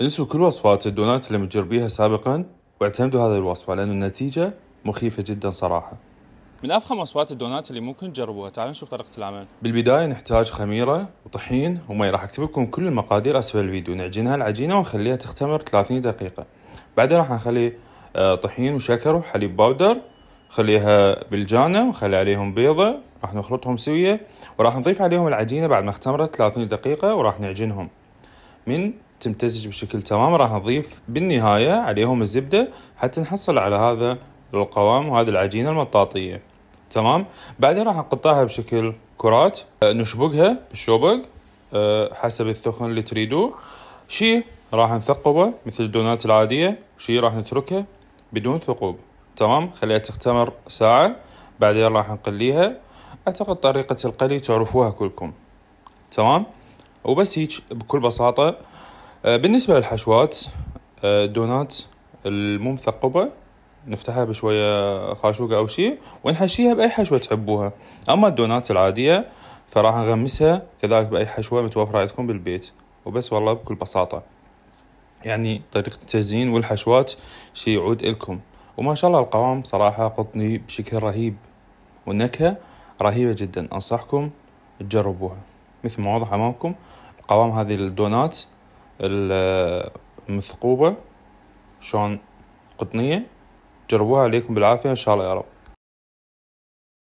انسوا كل وصفات الدونات اللي متجربيها سابقا واعتمدوا هذه الوصفة لأن النتيجة مخيفة جدا صراحة من أفخم وصفات الدونات اللي ممكن تجربوها تعالوا نشوف طريقة العمل بالبداية نحتاج خميرة وطحين ومي راح أكتب لكم كل المقادير أسفل الفيديو نعجنها العجينة ونخليها تختمر 30 دقيقة بعدين راح نخلي آه، طحين وشكر وحليب باودر خليها بالجانة ونخلي عليهم بيضة راح نخلطهم سوية وراح نضيف عليهم العجينة بعد ما اختمرت 30 دقيقة وراح نعجنهم من تمتزج بشكل تمام راح نضيف بالنهاية عليهم الزبدة حتى نحصل على هذا القوام وهذه العجينة المطاطية تمام بعدين راح نقطعها بشكل كرات آه، نشبقها بالشوبق آه، حسب الثخن اللي تريدوه شي راح نثقبه مثل الدونات العادية شي راح نتركه بدون ثقوب تمام خليها تختمر ساعة بعدين راح نقليها أعتقد طريقة القلي تعرفوها كلكم تمام وبس هيك بكل بساطة آه، بالنسبة للحشوات آه، دونات الممثقبة نفتحها بشوية خاشوقة أو شيء ونحشيها بأي حشوة تحبوها أما الدونات العادية فراح نغمسها كذلك بأي حشوة متوفرة عندكم بالبيت وبس والله بكل بساطة يعني طريقة التزيين والحشوات شي يعود إلكم وما شاء الله القوام صراحة قطني بشكل رهيب والنكهة رهيبة جدا أنصحكم تجربوها مثل ما واضح أمامكم القوام هذه الدونات المثقوبة شلون قطنية جربوها عليكم بالعافية إن شاء الله يا رب